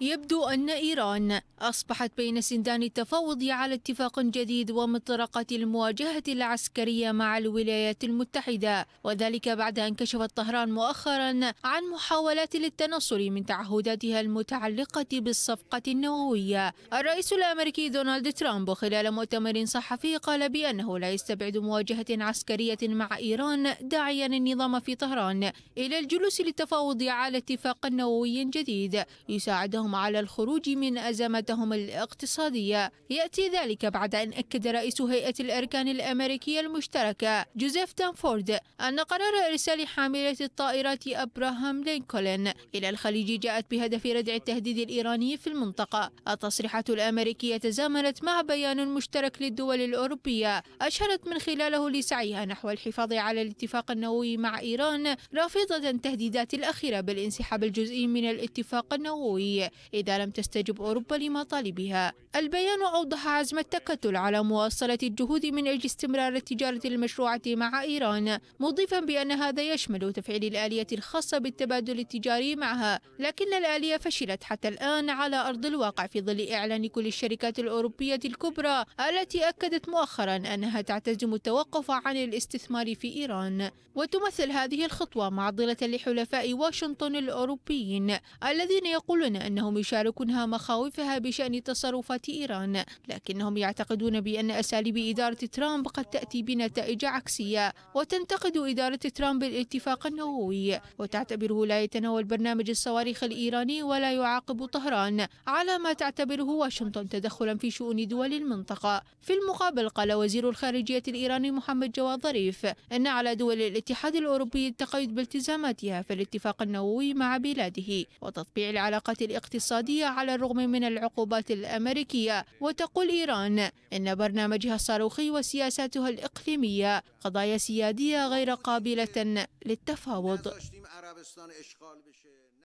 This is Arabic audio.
يبدو أن إيران أصبحت بين سندان التفاوض على اتفاق جديد ومطرقة المواجهة العسكرية مع الولايات المتحدة وذلك بعد أن كشفت طهران مؤخرا عن محاولات للتنصل من تعهداتها المتعلقة بالصفقة النووية الرئيس الأمريكي دونالد ترامب خلال مؤتمر صحفي قال بأنه لا يستبعد مواجهة عسكرية مع إيران داعيا النظام في طهران إلى الجلوس للتفاوض على اتفاق نووي جديد يساعدهم حرصهم على الخروج من أزمتهم الاقتصادية يأتي ذلك بعد أن أكد رئيس هيئة الأركان الأمريكية المشتركة جوزيف دانفورد أن قرار إرسال حاملة الطائرات أبراهام لينكولن إلى الخليج جاءت بهدف ردع التهديد الإيراني في المنطقة التصريحات الأمريكية تزامنت مع بيان مشترك للدول الأوروبية أشارت من خلاله لسعيها نحو الحفاظ على الاتفاق النووي مع إيران رافضة التهديدات الأخيرة بالانسحاب الجزئي من الاتفاق النووي إذا لم تستجب أوروبا لمطالبها البيان أوضح عزم التكتل على مواصلة الجهود من أجل استمرار التجارة المشروعة مع إيران مضيفا بأن هذا يشمل تفعيل الآلية الخاصة بالتبادل التجاري معها لكن الآلية فشلت حتى الآن على أرض الواقع في ظل إعلان كل الشركات الأوروبية الكبرى التي أكدت مؤخرا أنها تعتزم التوقف عن الاستثمار في إيران وتمثل هذه الخطوة معضلة لحلفاء واشنطن الأوروبيين الذين يقولون أنه أنهم يشاركونها مخاوفها بشأن تصرفات إيران لكنهم يعتقدون بأن أساليب إدارة ترامب قد تأتي بنتائج عكسية وتنتقد إدارة ترامب الاتفاق النووي وتعتبره لا يتناول برنامج الصواريخ الإيراني ولا يعاقب طهران على ما تعتبره واشنطن تدخلا في شؤون دول المنطقة في المقابل قال وزير الخارجية الإيراني محمد جواد ظريف أن على دول الاتحاد الأوروبي التقيد بالتزاماتها في الاتفاق النووي مع بلاده وتطبيع العلاقات الاقتصادية الاقتصادية على الرغم من العقوبات الأمريكية وتقول إيران إن برنامجها الصاروخي وسياساتها الإقليمية قضايا سيادية غير قابلة للتفاوض